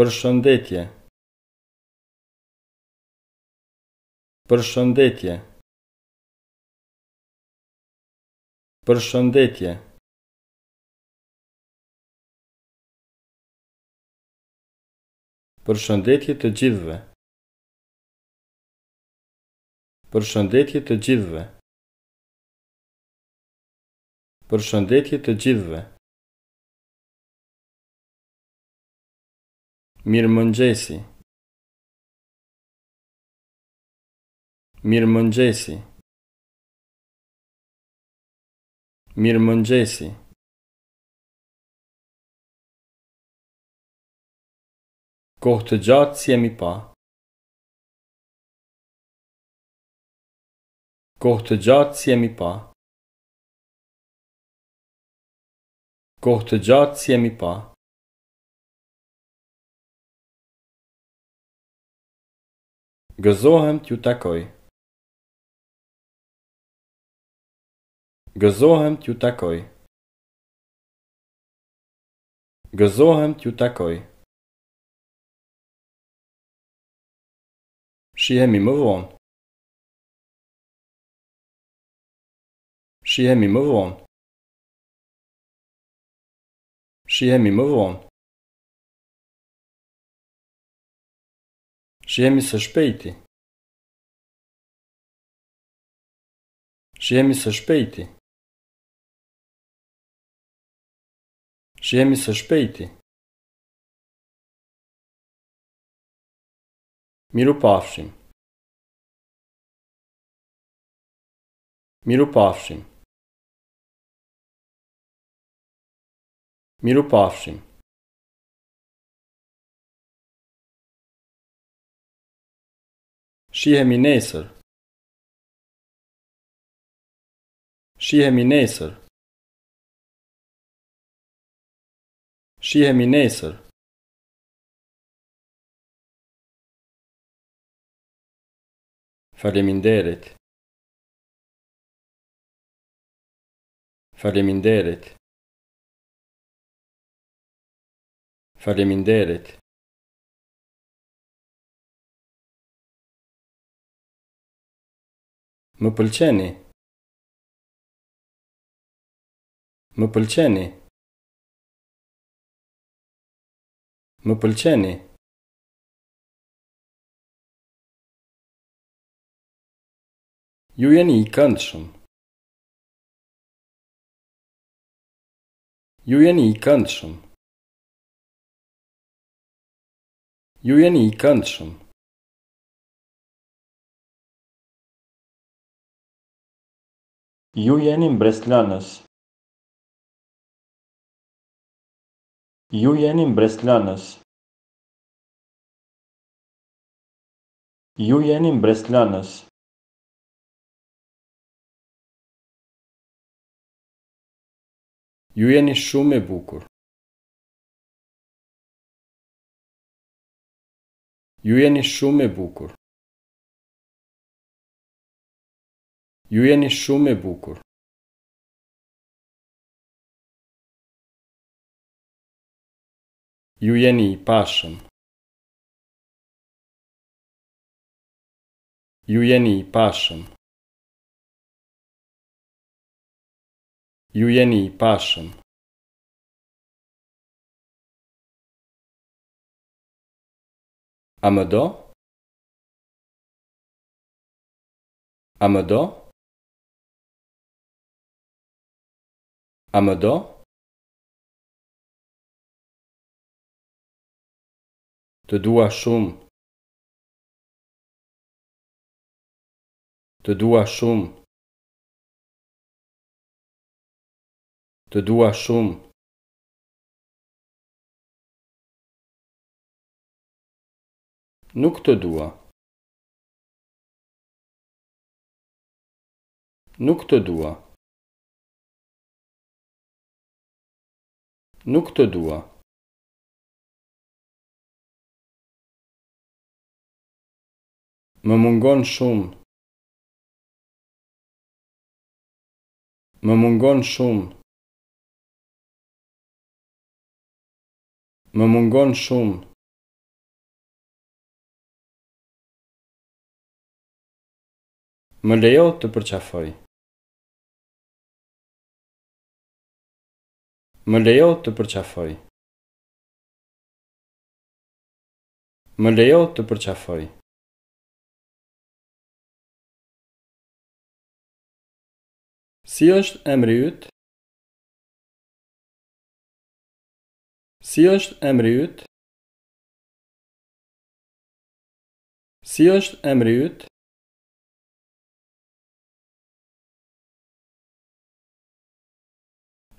Për shëndetje Për shëndetje Për shëndetje Për shëndetje të gjithve Për shëndetje të gjithve Për shëndetje të gjithve Mirë më nëgjesi. Mirë më nëgjesi. Mirë më Kohë të gjatë si e mi pa. Kohë të gjatë si e mi pa. Kohë të gjatë si e mi pa. Kohë të gjatë si e mi pa. געזאָהעמט יאָ טאַקוי געזאָהעמט יאָ טאַקוי געזאָהעמט יאָ טאַקוי שיעמי מבורן שיעמי מבורן שיעמי מבורן Shihemi së shpejti. Shihemi së shpejti. Shihemi së shpejti. Miru pafshim. Miru pafshim. Miru pafshim. Miru pafshim. Shihemi nesër. Shihemi nesër. Shihemi nesër. Faleminderit. Faleminderit. Faleminderit. Më pëlqeni. Më pëlqeni. Më pëlqeni. Ju jeni i këndshëm. Ju jeni i këndshëm. Ju jeni i këndshëm. Ju jeni mbreslanës. Ju jeni mbreslanës. Ju jeni mbreslanës. Ju jeni shumë e bukur. Ju jeni shumë e bukur. Ju jeni shumë e bukur. Ju jeni i pashëm. Ju jeni i pashëm. Ju jeni i pashëm. A më A më do? Të dua shumë. Të dua shumë. Të dua shumë. Nuk të dua. Nuk të dua. nuk të dua. Më mungon shumë. Më mungon shumë. Më mungon shumë. Më lejo të përqafoj. Më lejo të përqafoj. Më lejo të përqafoj. Si është emri yt? Si është emri yt? Si është emri yt?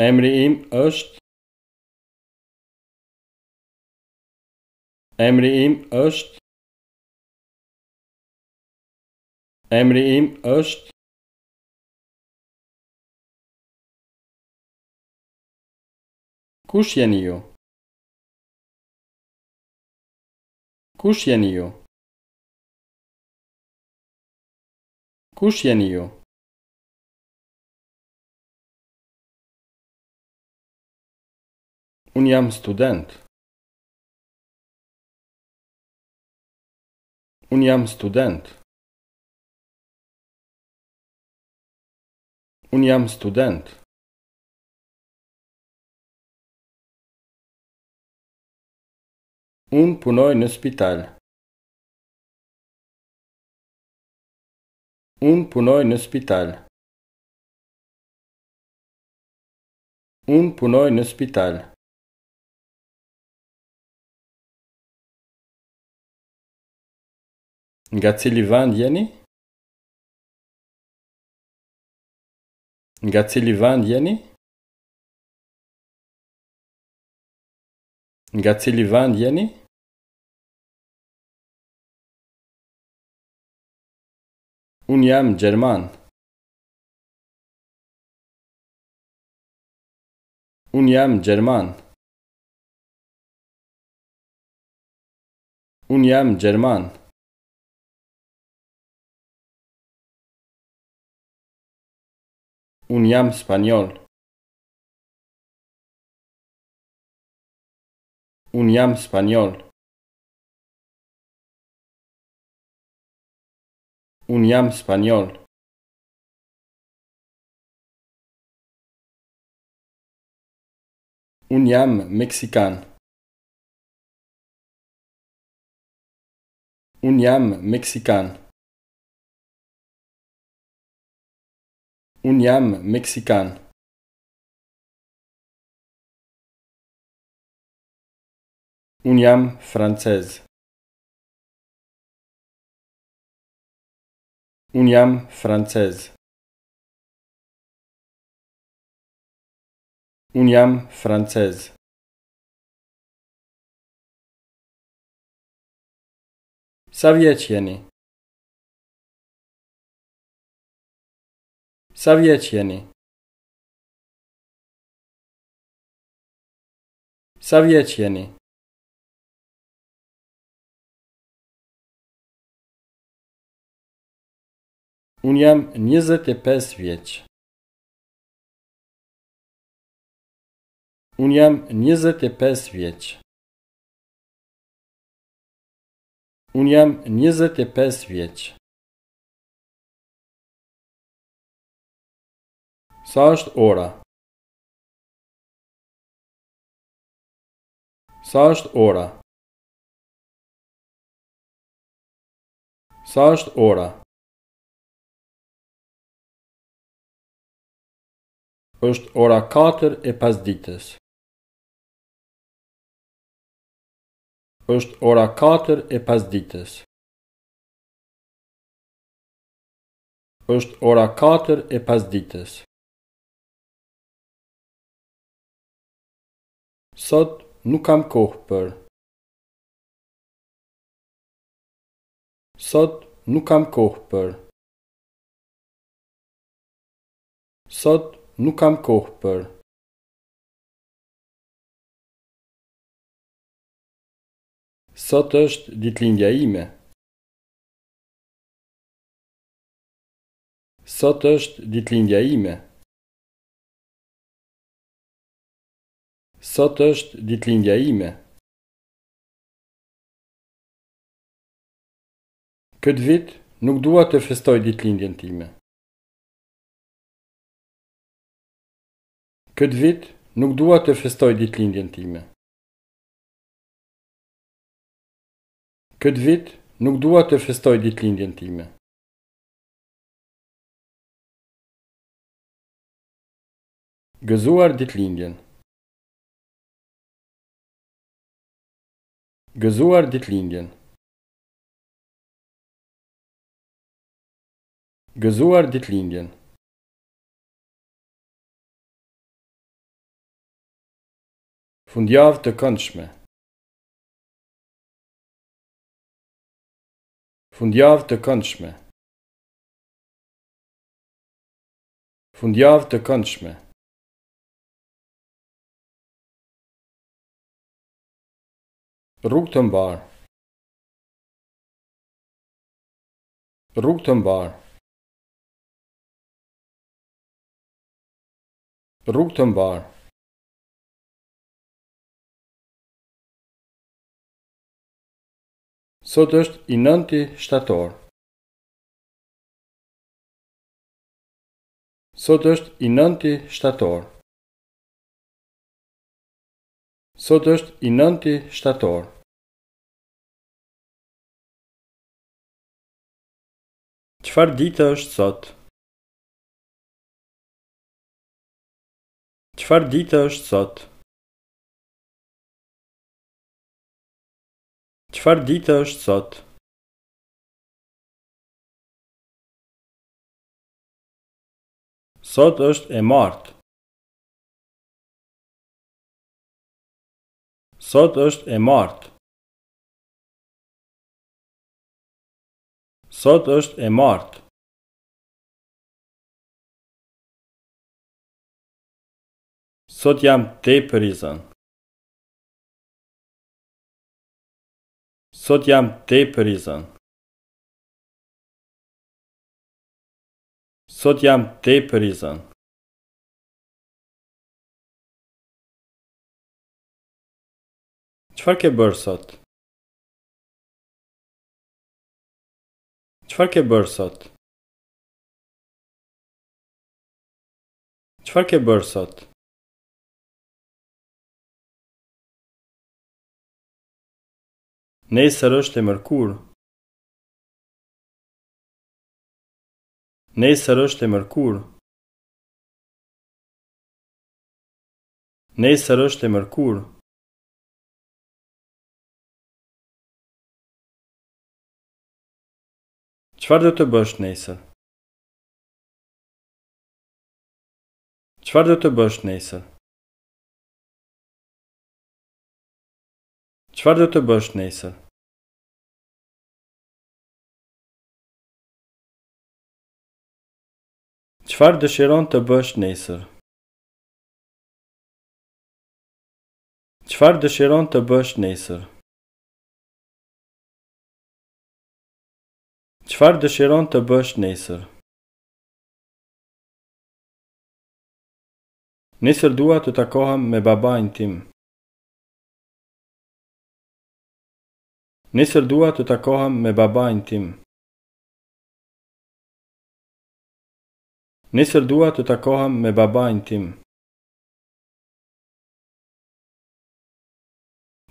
Emri im është Emri im është Emri im është Kush jeni ju? Kush jeni ju? Kush jeni ju? un am student. Un am student. Un am student. Un punoi în spital. Un punoi în spital. Un punoi în spital. Գացիլի վան յենի։ Գացիլի վան յենի։ Գացիլի վան յենի։ Un jam German. Un jam German. Un jam German. Un yam Español. Un yam Español. Un yam Español. mexicano. Un yam mexicano. Uniam mexican Uniam francez Uniam francez Uniam francez Saviecieni Savietieni. Savietieni. Uniam niezety pesvieć. Uniam niezety pesvieć. Uniam niezety pesvieć. Sa është ora? Sa është ora? Sa është ora? është ora 4 e pas ditës. është ora 4 e pas ditës. është ora 4 e pas ditës. Sot nuk kam kohë për. Sot nuk kam kohë për. Sot nuk kam kohë për. Sot është ditëlindja ime. Sot është ditëlindja ime. Sot është ditëlindja ime. Këtë vit nuk dua të festoj ditëlindjen time. Këtë vit nuk dua të festoj ditëlindjen time. Këtë vit nuk dua të festoj ditëlindjen time. Gëzuar ditëlindjen. Gëzuar ditë lindjen. Gëzuar ditë lindjen. Fundjavë të këndshme. Fundjavë të këndshme. Fundjavë të këndshme. Rrugë të mbar. Rrugë të mbar. Rrugë të mbar. Sot është i nënti shtator. Sot është i nënti shtator. Sot është i nënti shtator. Qëfar dita është sot? Qëfar dita është sot? Qëfar dita është sot? Sot është e martë. Sot është e martë. Sot është e martë. Sot jam te përizën. Sot jam te përizën. Sot jam te përizën. Çfarë ke bërë sot? Çfarë ke bërë sot? Çfarë ke bërë sot? Nesër është e Mercur. Nesër është e Mercur. Nesër është e Mercur. Qëfar do të bësh nesër? Qëfar do të bësh nesër? Qëfar do të bësh nesër? Qëfar dëshiron të bësh nesër? Qëfar dëshiron të bësh nesër? dëshiron të bësh nesër? Qfar dëshiron të bësh nesër? Nesër dua të takohem me babajnë tim. Nesër dua të takohem me babajnë tim. Nesër dua të takohem me babajnë tim.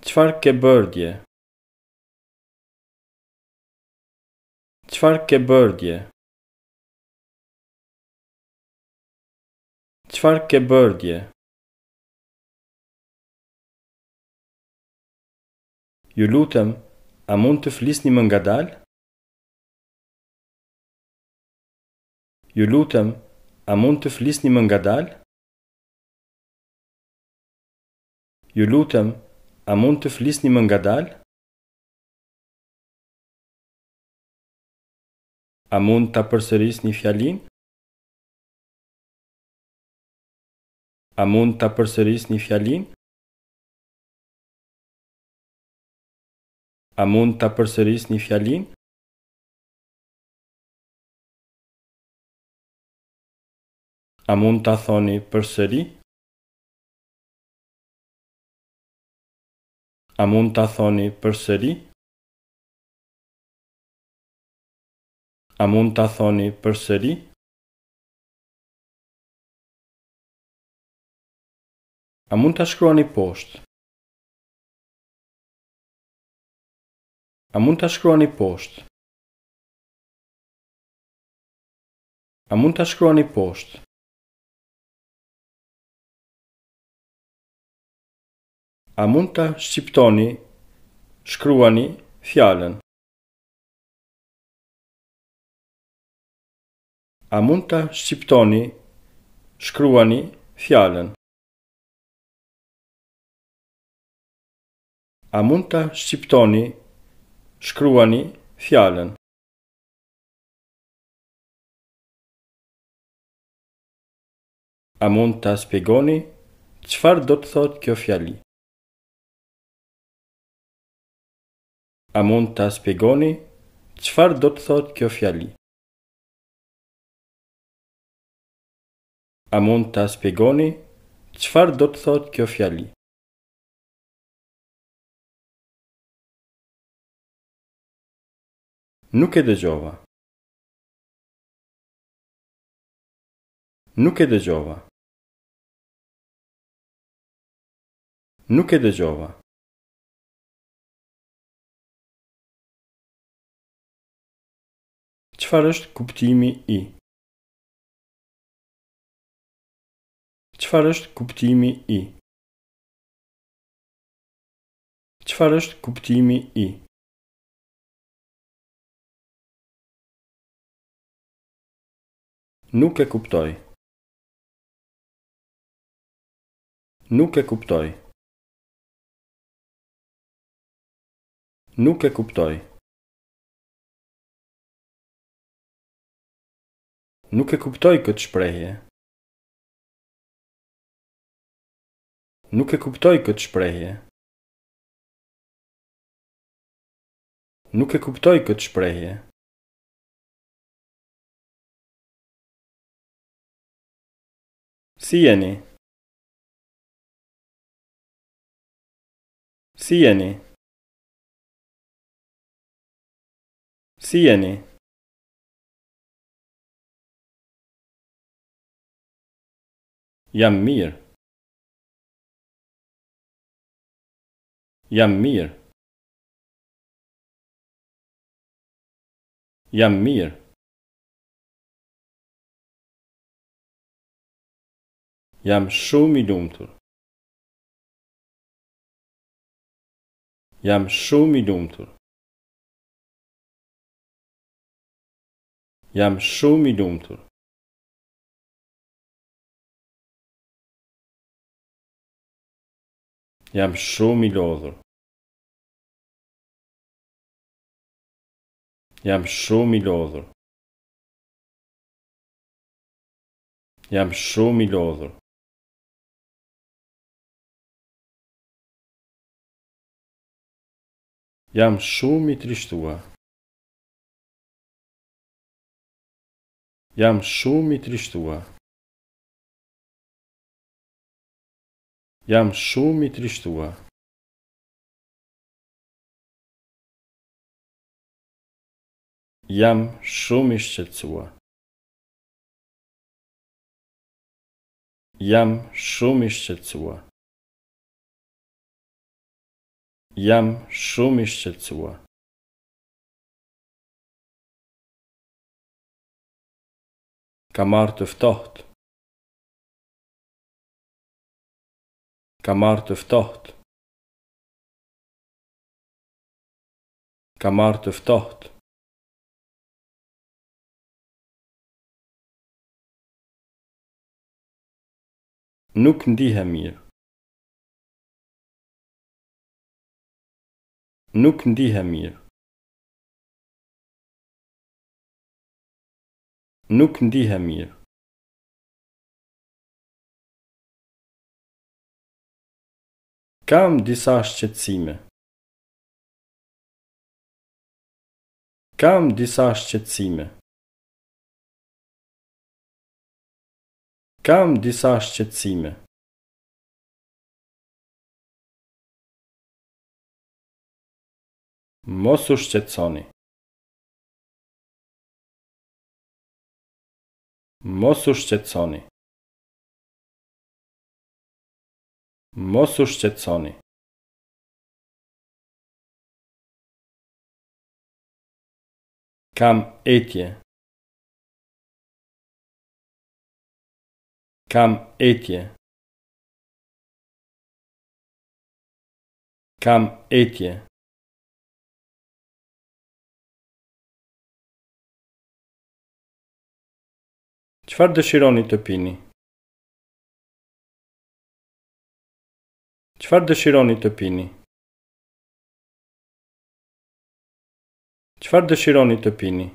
Qfar ke bërdje? Cfarë ke bërë dje? Cfarë ke bërë dje? Ju lutem, a mund të flisni më ngadalë? Ju lutem, a mund të flisni më ngadalë? Ju lutem, a mund të flisni më ngadalë? A mund të përsëris një fjalin? A mund të përsëris një fjalin? A mund të përsëris një fjalin? A mund të thoni përsëri? A mund të thoni përsëri? A mund ta thoni përsëri? A mund ta shkruani poshtë? A mund ta shkruani poshtë? A mund ta shkruani poshtë? A mund ta shqiptoni? Shkruani fjalën. A mund të shqiptoni, shkruani fjallën? A mund të shqiptoni, shkruani fjallën? A mund të spjegoni, qëfar do të thot kjo fjalli? A mund të spjegoni, qëfar do të thot kjo fjalli? A mund ta aspegoni çfarë do të thotë kjo fjali? Nuk e dëgjova. Nuk e dëgjova. Nuk e dëgjova. Çfarë është kuptimi i? Qëfar është kuptimi i? Qëfar është kuptimi i? Nuk e kuptoj. Nuk e kuptoj. Nuk e kuptoj. Nuk e kuptoj këtë shprehje. Nuk e kuptoj këtë shprehje. Nuk e kuptoj këtë shprehje. Si jeni? Si jeni? Si jeni? Jam mirë. Jam mir. Jam mir. Jam shumë i lumtur. Jam shumë i lumtur. Jam shumë i lumtur. Jam shumë i lodhur. Jam shumë i lodhur. Jam shumë i lodhur. Jam shumë i trishtuar. Jam shumë i trishtuar. Jam shumë i trishtua. Jam shumë i shqetsua. Jam shumë i shqetsua. Jam shumë i shqetsua. Kam marrë të ftohtë. ka marrë të ftoht. Ka marrë ftoht. Nuk ndihem mirë. Nuk ndihem mirë. Nuk ndihem mirë. Kam disa shqetësime. Kam disa shqetësime. Kam disa shqetësime. Mos u shqetësoni. Mos u shqetësoni. mos u shqetësoni. Kam etje. Kam etje. Kam etje. Çfarë dëshironi të pini? Qëfar dëshironi të pini? Qëfar dëshironi të pini?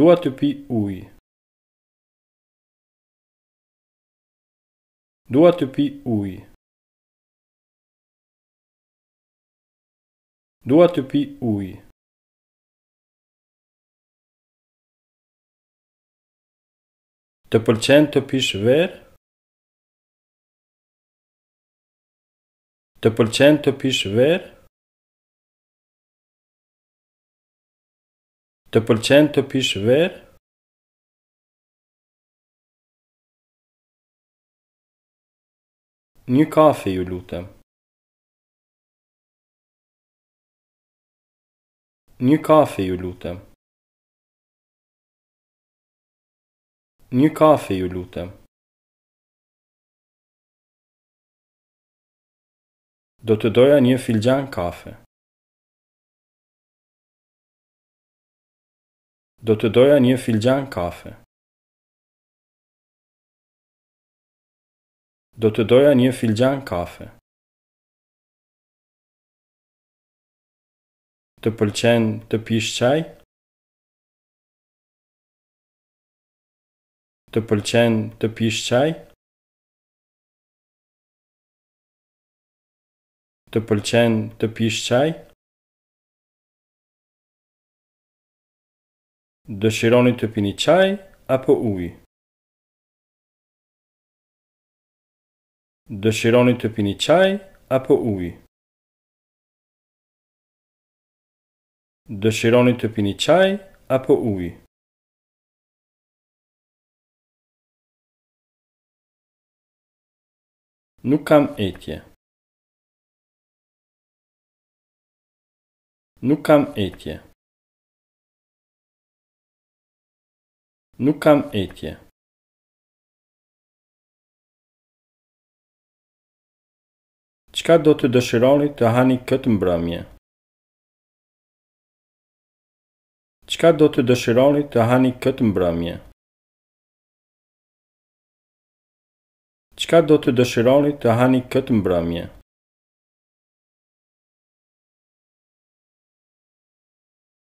Dua të pi ujë. Dua të pi ujë. Dua të pi ujë. Të pëlqen të pish ver? Të pëlqen të pish ver? Të pëlqen të pish ver? Një kafe ju lutem. Një kafe ju lutem. Një kafe, ju lutem. Do të doja një filxhan kafe. Do të doja një filxhan kafe. Do të doja një filxhan kafe. Të pëlqen të pish çaj? të pëlqen të pish çaj? Të pëlqen të pish çaj? Dëshironi të pini çaj apo ujë? Dëshironi të pini çaj apo ujë? Dëshironi të pini çaj apo ujë? Nuk kam etje. Nuk kam etje. Nuk kam etje. Çka do të dëshironi të hani këtë mbrëmje? Çka do të dëshironi të hani këtë mbrëmje? Qka do të dëshironi të hani këtë mbrëmje?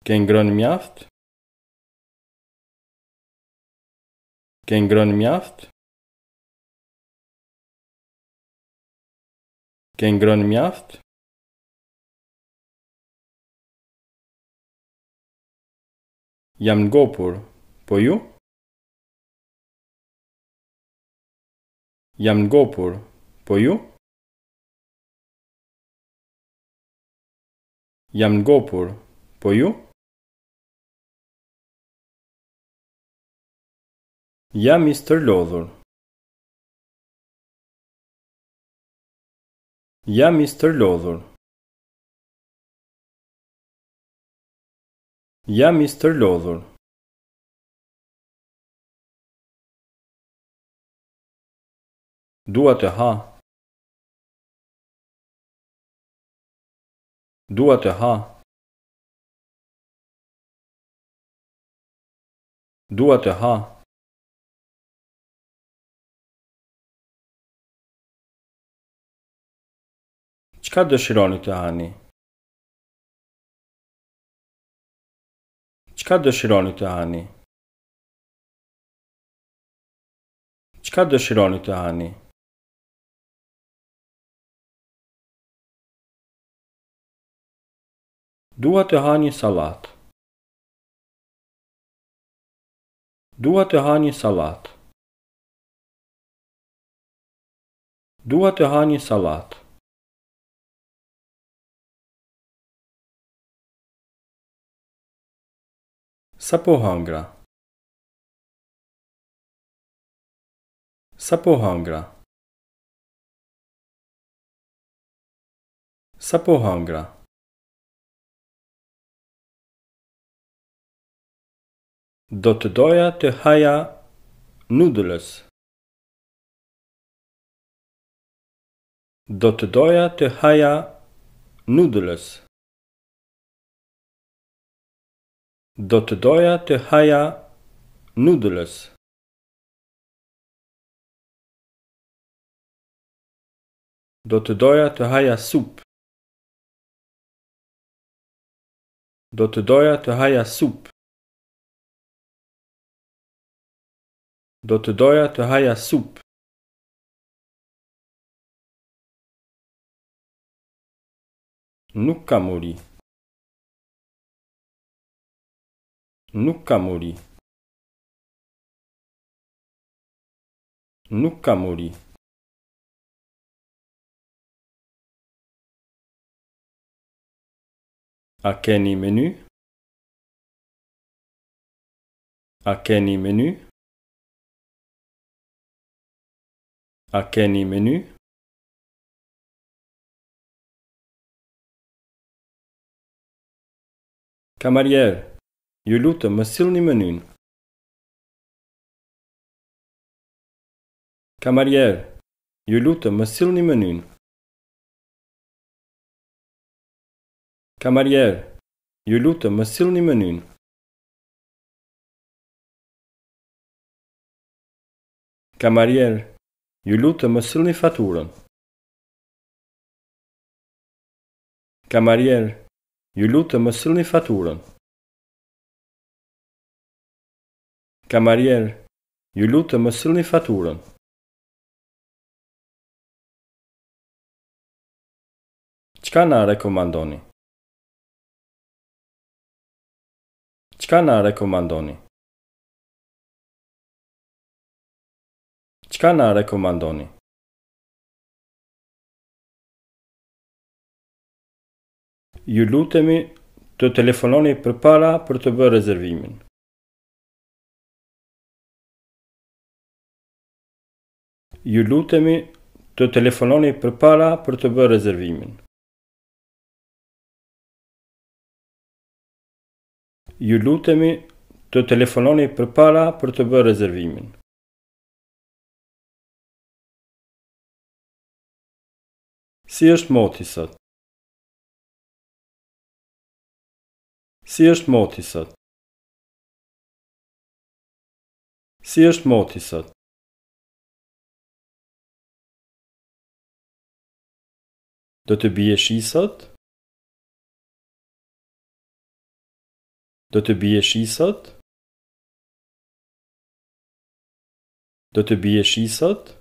Ken grën mjaft? Ken grën mjaft? Ken grën mjaft? Jam ngopur, po ju? po ju? Jam ngopur, po ju? Jam ngopur, po ju? Jam i stërlodhur. Jam i stërlodhur. Jam i stërlodhur. Dua të ha. Dua të ha. Dua të ha. Çka dëshironi të hani? Çka dëshironi të hani? Çka dëshironi të hani? Dua tehani salát. Dua tehani salát. Dua tehání salát. Sapohangra. Sapohangra. Sapohangra. Dotdoja tehaja noodles. Dotdoja tehaja noodles. Dotdoja tehaja noodles. Dotdoja tehaja soup. Dotdoja tehaja soup. Do te doja te mori. sup. mori. Nukamori. mori. Akeni menu. Akeni menu. akeni menu Kamarier, ju lutem më sillni menyn. Kamarier, ju lutem më sillni menyn. Kamarier, ju lutem më sillni menyn. Kamarier, Ju lutë të mësëllë një faturën. Kamarjerë, ju lutë të mësëllë një faturën. Kamarjerë, ju lutë të mësëllë një faturën. Qka nga rekomandoni? Qka nga rekomandoni? Qka na rekomandoni? Ju lutemi të telefononi për para për të bërë rezervimin. Ju lutemi të telefononi për para për të bërë rezervimin. Ju lutemi të telefononi për para për të bërë rezervimin. Si është moti sot? Si është moti sot? Si është moti sot? Do të bije shi sot? Do të bije shi sot? Do të bije shi sot?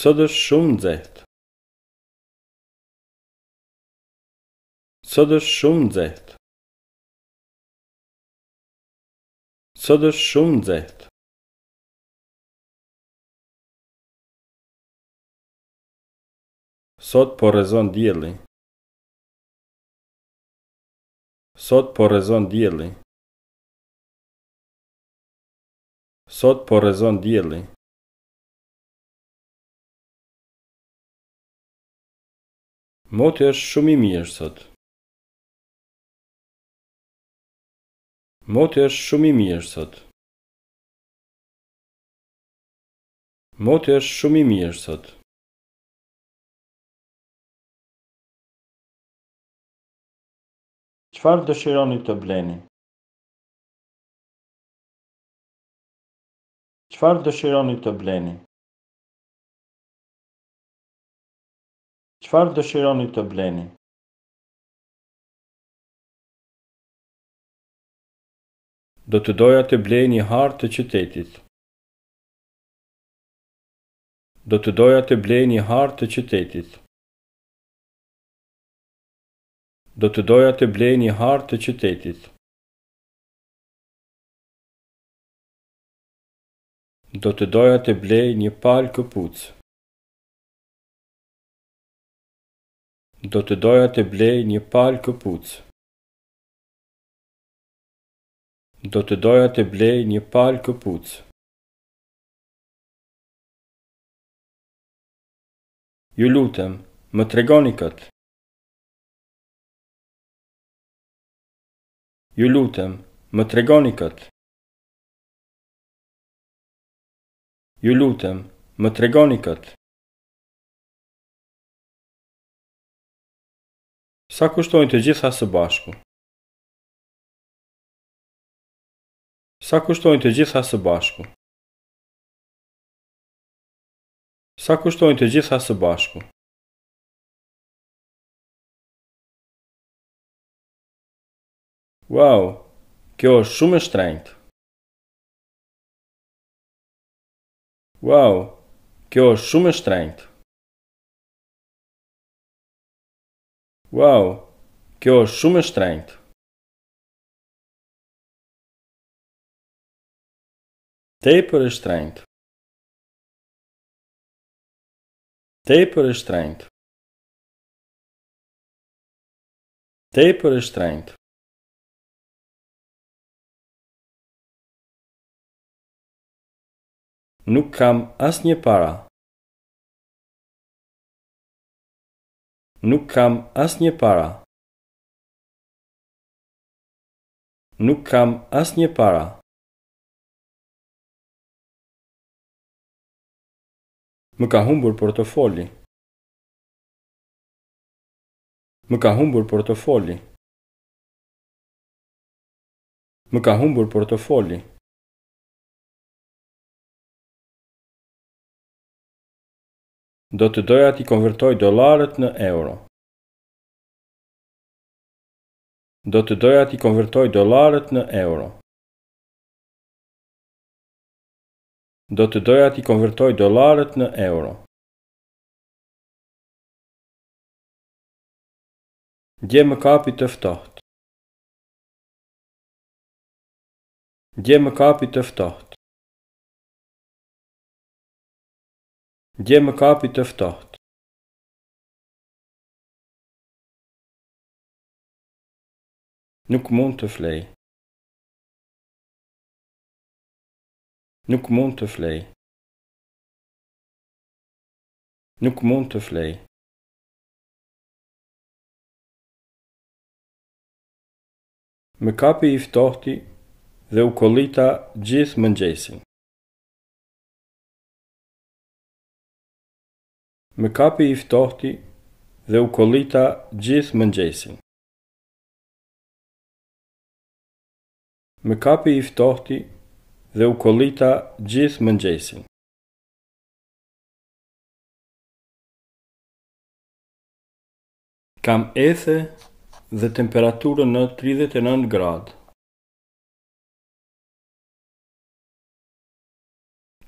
Sot është shumë nxehtë. Sot është shumë nxehtë. Sot shumë nxehtë. Sot po dielli. Sot po dielli. Sot po dielli. Moti është shumë i mirë sot. Moti është shumë i mirë sot. Moti është shumë i mirë sot. Çfarë dëshironi të bleni? Çfarë dëshironi të bleni? Qëfar dëshironi të bleni? Do të doja të blej një hartë të qytetit. Do të doja të blej një hartë të qytetit. Do të doja të blej një hartë të qytetit. Do të doja të blej një palë këpucë. do të doja të blej një pal këpuc. Do të doja të blej një pal këpuc. Ju lutem, më tregoni këtë. Ju lutem, më tregoni këtë. Ju lutem, më tregoni këtë. Sa kushtojnë të gjitha së bashku? Sa kushtojnë a gjitha së bashku? Sa kushtojnë të gjitha së bashku? Wow, kjo është shumë e shtrenjtë. Wow, kjo Wow, kjo është shumë e shtrejnët. Te për e shtrejnët. Te për e shtrejnët. Te për e shtrejnët. Nuk kam asë një para. Nuk kam asnjë para. Nuk kam asnjë para. Më ka humbur portofoli. Më ka humbur portofoli. Më ka humbur portofoli. do të doja ti konvertoj dolarët në euro. Do të doja ti konvertoj dolarët në euro. Do të doja ti konvertoj dolarët në euro. Gje më kapi të ftoht. Gje më kapi të ftoht. Gje më kapi të ftoht. Nuk mund të flej. Nuk mund të flej. Nuk mund të flej. Më kapi i ftohti dhe u kollita gjithë mëngjesin. me kapi i ftohti dhe u kolita gjithë mëngjesin. Me kapi i ftohti dhe u kolita gjithë mëngjesin. Kam ethe dhe temperaturën në 39 gradë.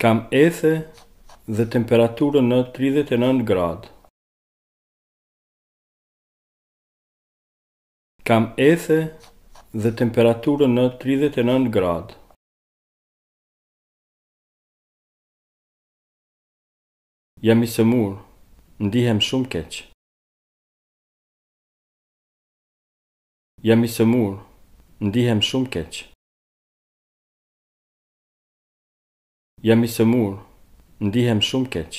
Kam ethe dhe temperaturën në 39 gradë. Kam ethe dhe temperaturën në 39 gradë. Jam i semul, ndihem shumë keq. Jam i semul, ndihem shumë keq. Jam i semul Ndihem shumë keq.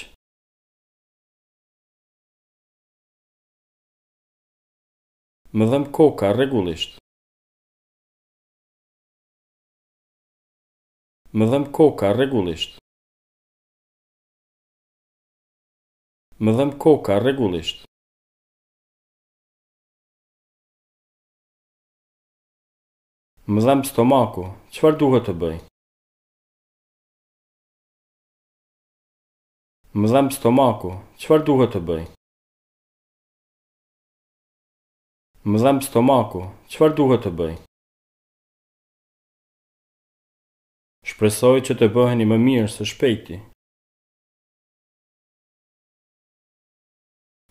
Më dhem koka regullisht. Më dhem koka regullisht. Më dhem koka regullisht. Më dhem stomaku. Qëfar duhet të bëj? Më dhem stomaku, qëfar duhet të bëj? Më dhem stomaku, qëfar duhet të bëj? Shpresoj që të bëheni më mirë së shpejti.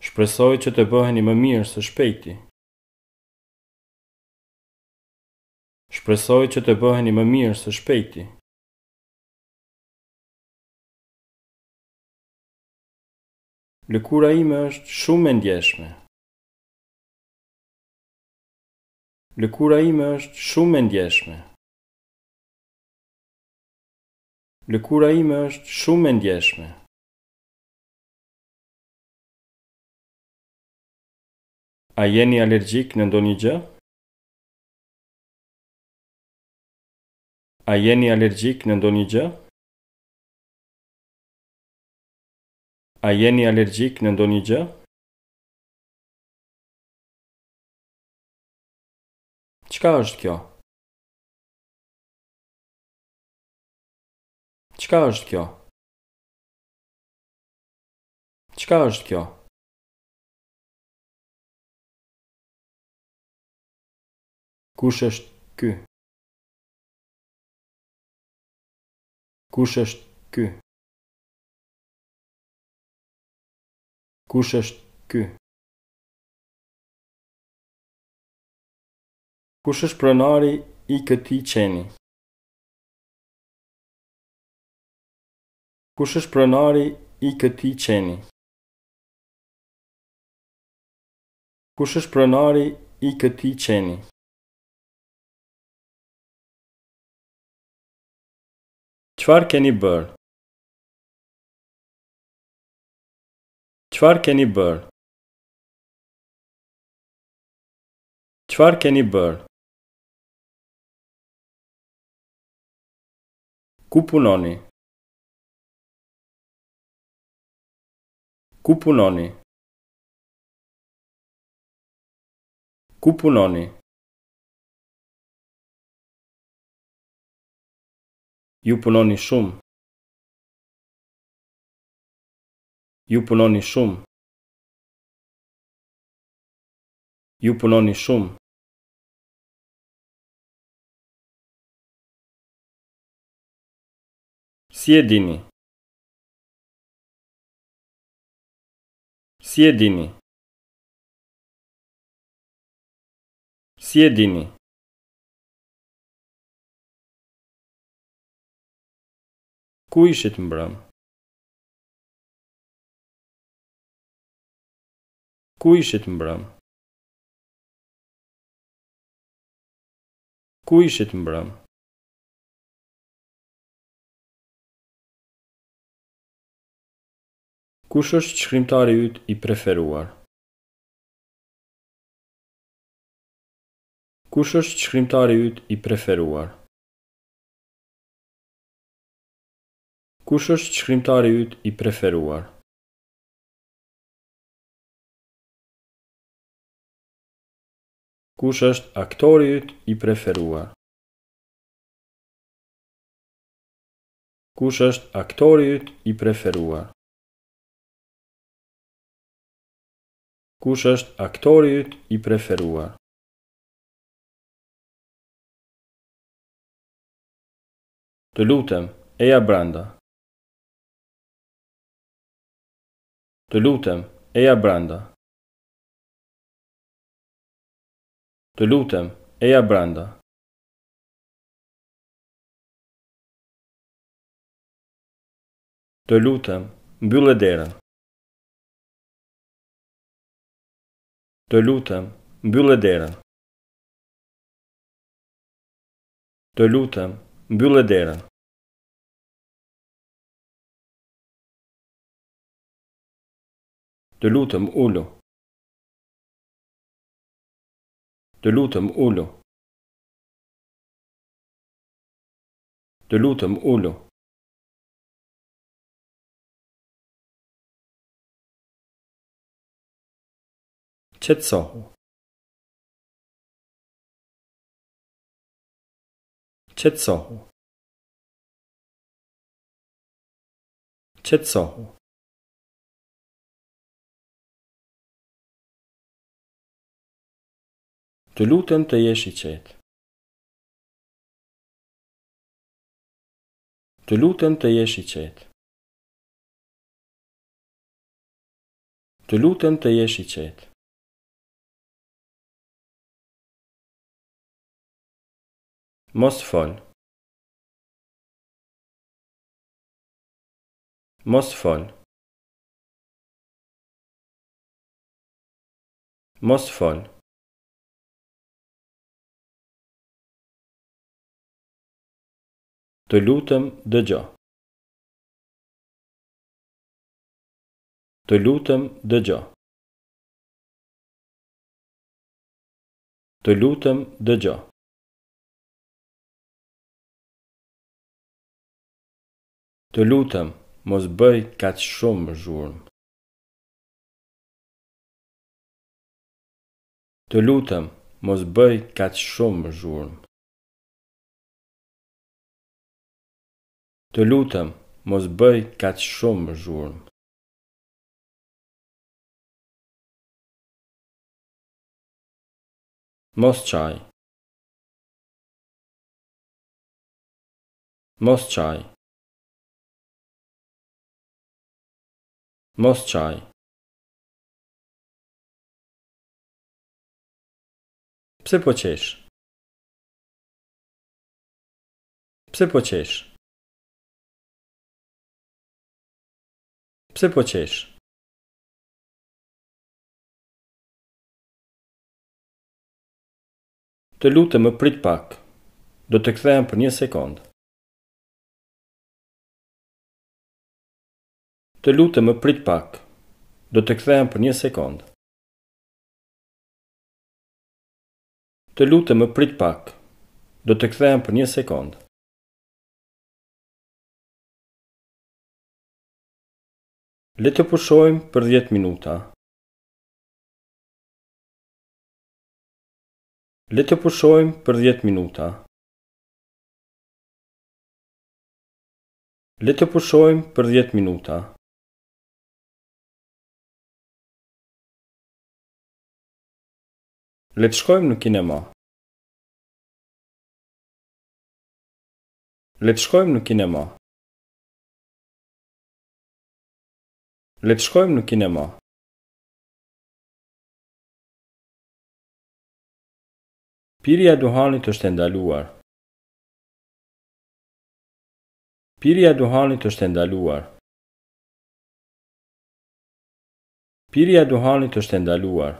Shpresoj që të bëheni më mirë së shpejti. Shpresoj që të bëheni më mirë së shpejti. Lëkura ime është shumë e ndjeshme. Lëkura ime është shumë e ndjeshme. Lëkura ime është shumë e ndjeshme. A jeni alergjik në ndonjë gjë? A jeni alergjik në ndonjë gjë? A jeni alergjik në ndonjë gjë? Çka është kjo? Çka është kjo? Çka është kjo? Kush është ky? Kush është ky? Kush është ky? Kush është pronari i këtij qeni? Kush është pronari i këtij qeni? Kush është pronari i këtij qeni? Çfarë keni bërë? Çfarë keni bër? Çfarë keni bër? Ku punoni? Ku punoni? Ku punoni? Ju punoni shumë. Ju punoni shumë. Ju punoni shumë. Si e dini? Si e dini? Si e dini? Ku ishet mbrëmë? Ku ishit mbrëm? Ku ishit mbrëm? Kush është shkrimtari yt i preferuar? Kush është shkrimtari yt i preferuar? Kush është shkrimtari yt i preferuar? kush është aktori yt i preferuar? Kush është aktori yt i preferuar? Kush është aktori yt i preferuar? Të lutem, eja brenda. Të lutem, eja brenda. Të lutem, eja branda. Të lutem, mbyllë derën. Të lutem, mbyllë derën. Të lutem, mbyllë derën. Të lutem, ulu. de lutem ulo de lutem ulo qetësohu qetësohu qetësohu të lutën të jesh i qetë. Të lutën të jesh i qetë. Të lutën të jesh i qetë. Mos fol. Mos fol. Mos fol. Mos fol. Të lutëm dëgjo. Të lutëm dëgjo. Të lutëm dëgjo. Të lutëm mos bëj kaq shumë zhurmë. Të lutëm mos bëj kaq shumë zhurmë. Të lutëm, mos bëj kaqë shumë zhurmë. Mos qaj. Mos qaj. Mos qaj. Pse po qesh? Pse po qesh? Se po qesh? Të lutë më prit pak, do të kthejmë për një sekundë. Të lutë më prit pak, do të kthejmë për një sekundë. Të lutë më prit pak, do të kthejmë për një sekundë. Le të pushojmë për 10 minuta. Le të pushojmë për 10 minuta. Le të pushojmë për 10 minuta. Le të shkojmë në kinema. Le të shkojmë në kinema. Le të shkojmë në kinema. Pirja duhanit është ndaluar. Pirja duhanit është ndaluar. Pirja duhanit është ndaluar.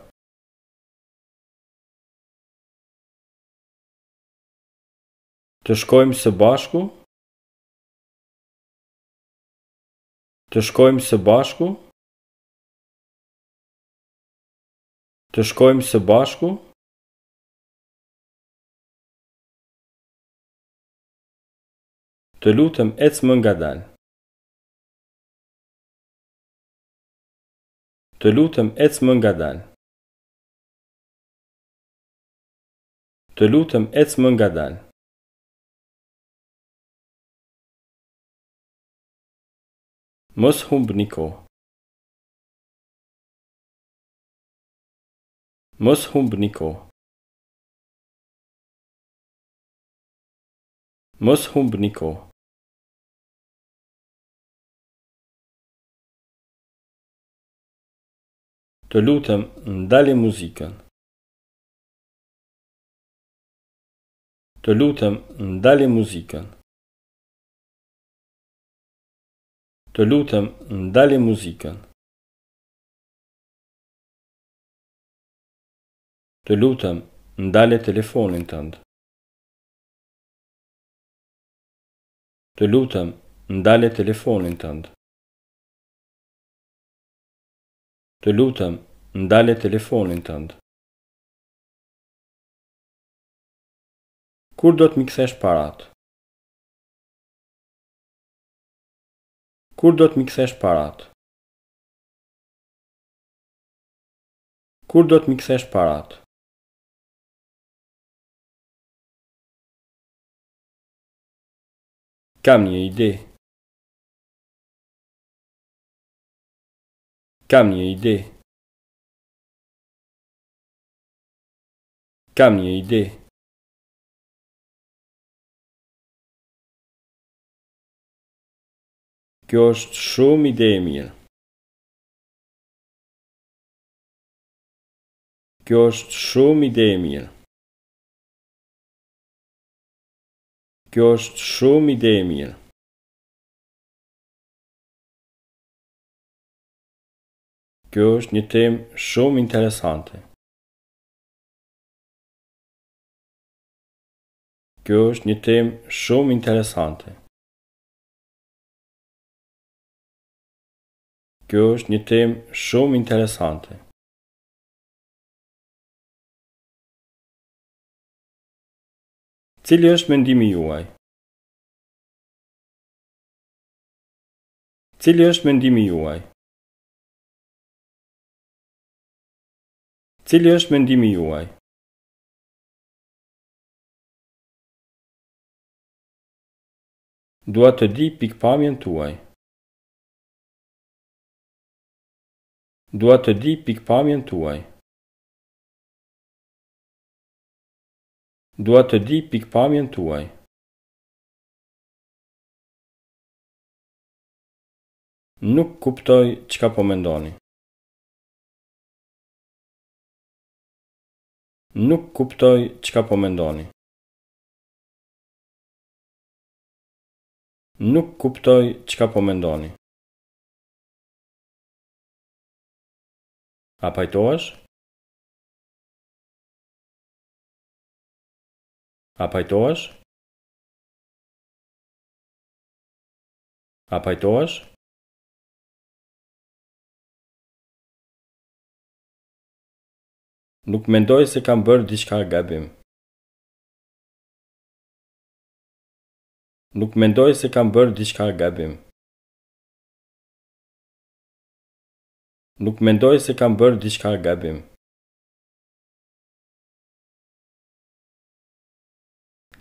Të shkojmë së bashku? Të shkojmë së bashku? Të shkojmë së bashku. Të shkojmë së bashku. Të lutëm ecë më nga dalë. Të lutëm ecë më nga dalë. Të lutëm ecë më nga dalë. Mushumbniko. Mushumbniko. Mushumbniko. Të lutem, ndale muzikën. Të lutem, ndale muzikën. Të lutëm, ndali muzikën. Të lutëm, ndale telefonin tëndë. Të lutëm, ndale telefonin tëndë. Të lutëm, ndale telefonin tëndë. Kur do të miksesh paratë? Kur do të m'kthesh parat? Kur do të m'kthesh parat? Kam një ide. Kam një ide. Kam një ide. Kjo është shumë ide e mirë. Kjo është shumë ide e mirë. Kjo është shumë ide e mirë. Kjo është një temë shumë interesante. Kjo është një temë shumë interesante. Kjo është një temë shumë interesante. Cili është mendimi juaj? Cili është mendimi juaj? Cili është mendimi juaj? Dua të di pikpamjen tuaj. Dua të di pikpamjen tuaj. Dua të di pikpamjen tuaj. Nuk kuptoj çka po mendoni. Nuk kuptoj çka po mendoni. Nuk kuptoj çka po mendoni. A pajtoash? A pajtoash? A pajtoash? Nuk mendoj se kam bërë diçka gabim. Nuk mendoj se kam bërë diçka gabim. nuk mendoj se kam bërë diçka gabim.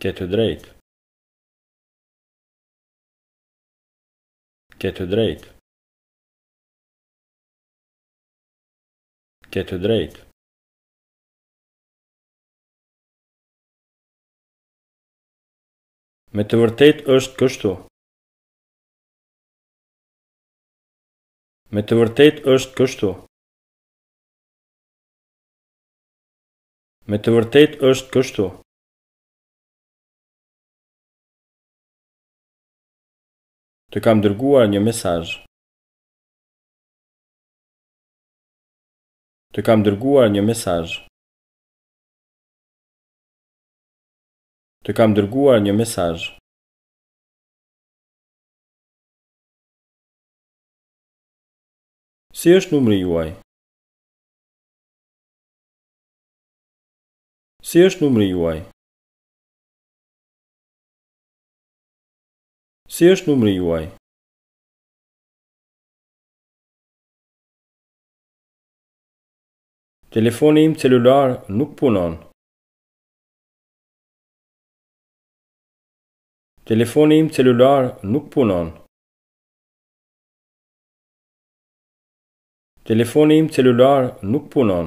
Ke të drejtë. Ke të drejtë. Ke të drejtë. Me të vërtet është kështu. Me të vërtet është kështu. Me të vërtet është kështu. Të kam dërguar një mesaj. Të kam dërguar një mesaj. Të kam dërguar një mesaj. Si është numri juaj? Si është numri juaj? Si është numri juaj? Telefoni im celular nuk punon. Telefoni im celular nuk punon. Telefoni im celular nuk punon.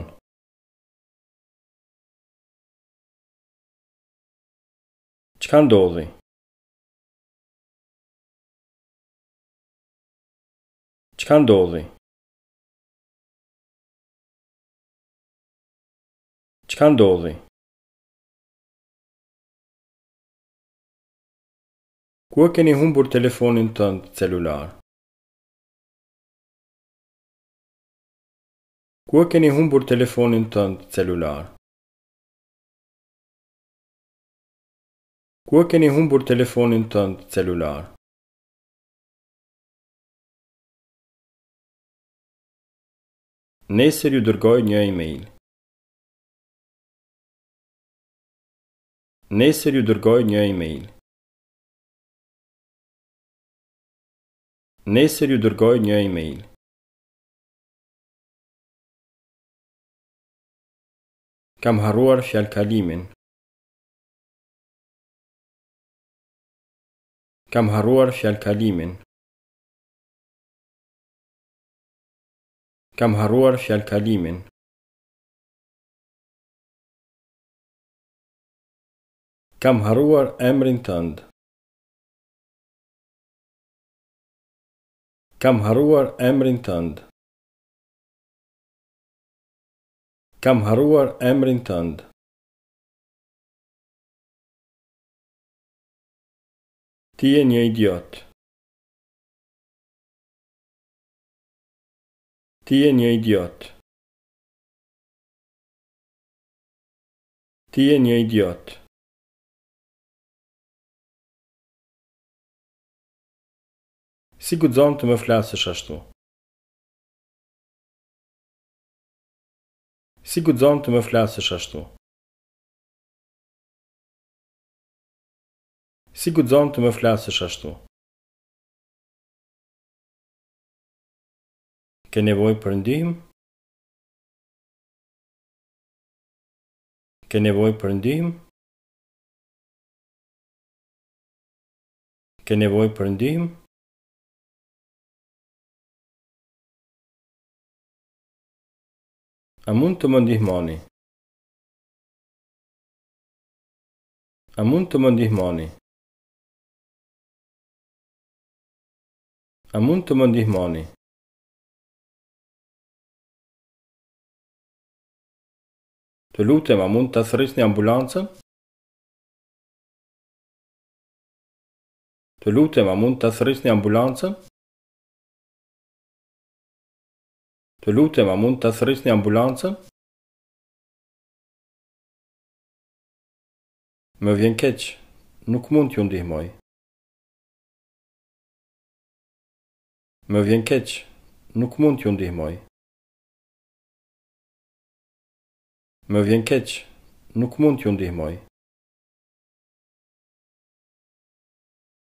Çka ndodhi? Çka ndodhi? Çka ndodhi? Kua keni humbur telefonin tënd celular? Ku e keni humbur telefonin tënd celular? Ku e keni humbur telefonin tënd celular? Nesër ju dërgoj një e-mail. Nesër ju dërgoj një e-mail. Nesër ju dërgoj një e-mail. kam harruar fjal kalimin. Kam harruar fjal kalimin. Kam harruar fjal kalimin. Kam harruar emrin tënd. Kam harruar emrin tënd. kam haruar emrin tënd. Ti je një idiot. Ti je një idiot. Ti je një idiot. Si gudzon të më flasësh ashtu? Si gudzon të më flasësh ashtu? Si gudzon të më flasësh ashtu? Ke nevoj për ndihmë? Ke nevoj për ndihmë? Ke nevoj për ndihmë? A mund të më ndihmoni? A mund të më ndihmoni? A mund të më ndihmoni? Të lutem, a mund të thërisni ambulancën? Të lutem, a mund të thërisni ambulancën? Të lutem, a mund të thërrit një ambulancën? Më vjen keq, nuk mund t'ju ndihmoj. Më vjen keq, nuk mund t'ju ndihmoj. Më vjen keq, nuk mund t'ju ndihmoj.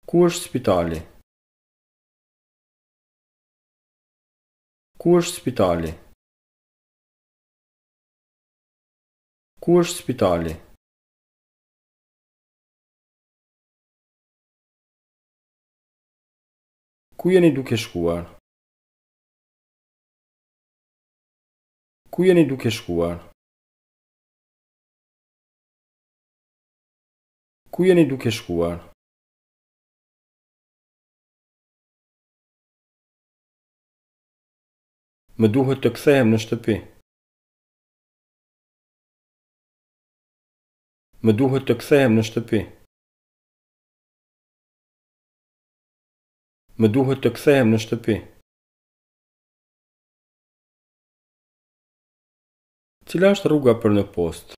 Ku është spitali? Ku është spitali? Ku është spitali? Ku jeni duke shkuar? Ku jeni duke shkuar? Ku jeni duke shkuar? më duhet të kthehem në shtëpi. Më duhet të kthehem në shtëpi. Më duhet të kthehem në shtëpi. Cila është rruga për në post?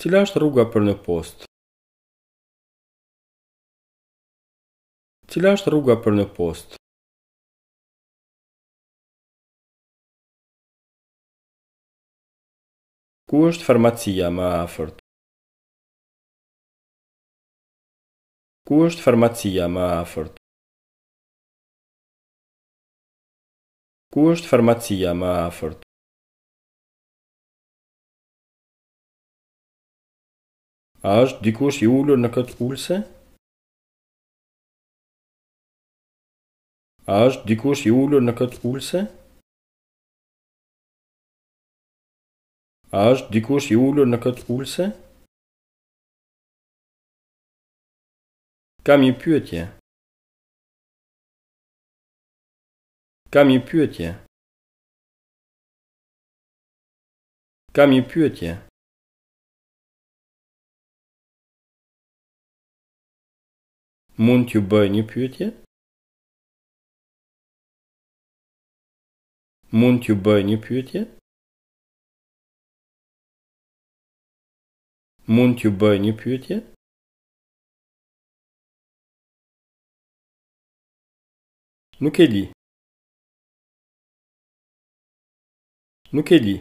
Cila është rruga për në post? Cila është rruga për në post? Ku është farmacia më afërt? Ku është farmacia më afërt? Ku është farmacia më afërt? A është dikush i ulur në këtë ulse? A është dikush i ulur në këtë ulse? Аж dikuš jūļu nekad ulse? Kam jį pjūtė? Kam jį pjūtė? Kam jį pjūtė? Мунтю Б не пьете? Мунтю Б не пьете? Mund t'ju bëj një pyetje? Nuk e di. Nuk e di.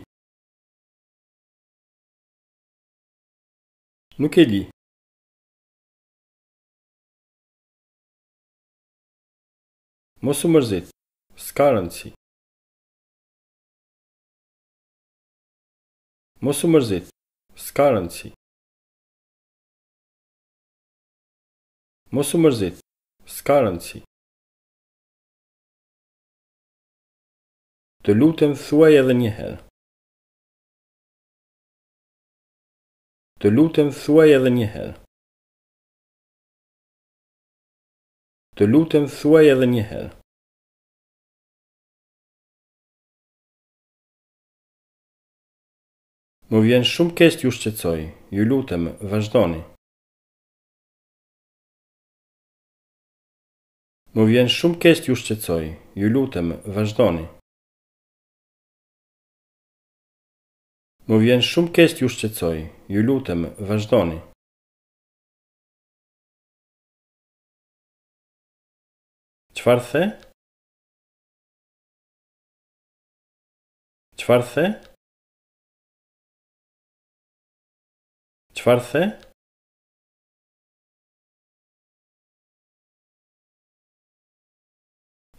Nuk e di. Mos u mërzit. S'ka rëndësi. Mos u mërzit. S'ka rëndësi. Mos u mërzit, s'ka rëndësi. Të lutem thuaj edhe një herë. Të lutem thuaj edhe një herë. Të lutem thuaj edhe një herë. Më vjen shumë keq t'ju shqetësoj. Ju lutem, vazhdoni. Mówię, szumkę jest już czy coś, i lutem ważdony. Mówiłem, jest już czy coś, i lutem ważdony. Czwarte? Czwarte? Czwarte?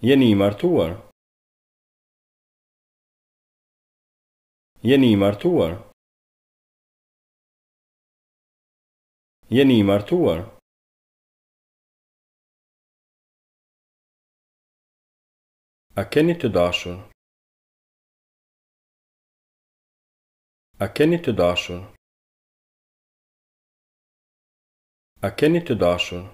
Jeni i martuar. Jeni i martuar. Jeni i martuar. A keni të dashur? A keni të dashur? A keni të dashur?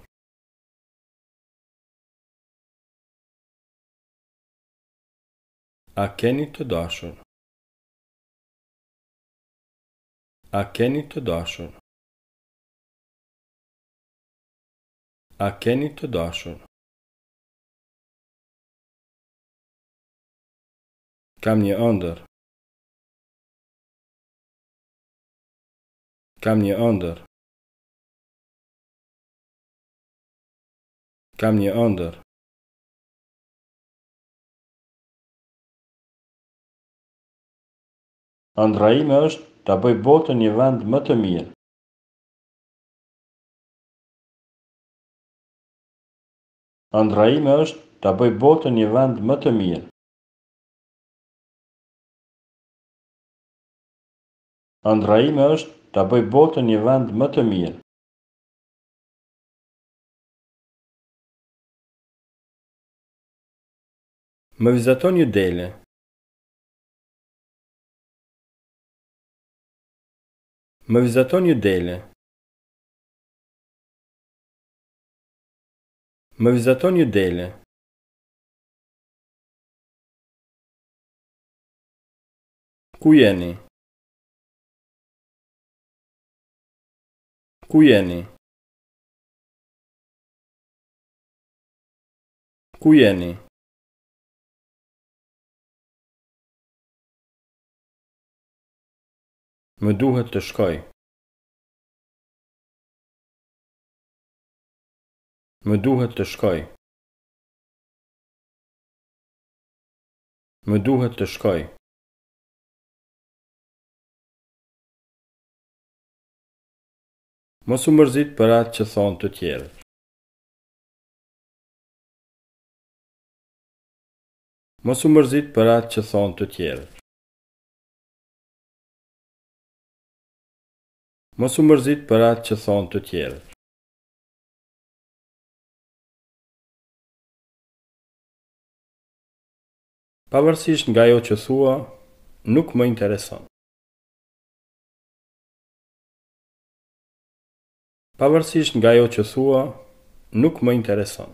A keni të dashur? A keni të dashur? A keni të dashur? Kam një ëndër. Kam një ëndër. Kam një ëndër. Andra ime është të bëj botën një vend më të mirë. Andra ime është të bëj botën një vend më të mirë. Andra ime është të bëj botën një vend më të mirë. Më vizaton një dele. Më vizaton një dele. Më vizaton një dele. Ku jeni? Ku jeni? Ku jeni? Më duhet të shkoj. Më duhet të shkoj. Më duhet të shkoj. Mos u mërzit për atë që thonë të tjerë. Mos u mërzit për atë që thonë të tjerë. Mos u mërzit për atë që thonë të tjerë. Pavërsisht nga jo që thua, nuk më intereson. Pavërsisht nga jo që thua, nuk më intereson.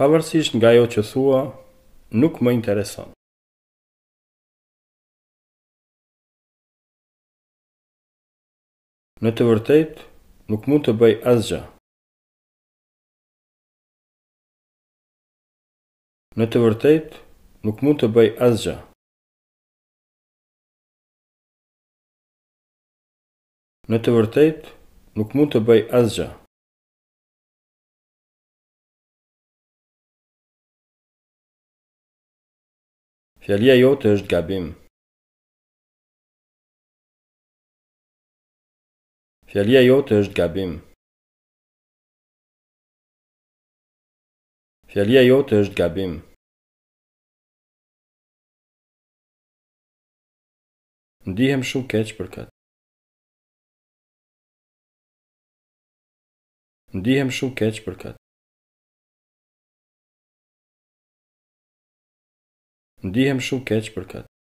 Pavërsisht nga jo që thua, nuk më intereson. Në të vërtet, nuk mund të bëj asgja. Në të vërtet, nuk mund të bëj asgja. Në të vërtet, nuk mund të bëj asgja. Fjallia jote është gabim. Fjalia jote është gabim. Fjalia jote është gabim. Ndihem shumë keq për këtë. Ndihem shumë keq për këtë. Ndihem shumë keq për këtë.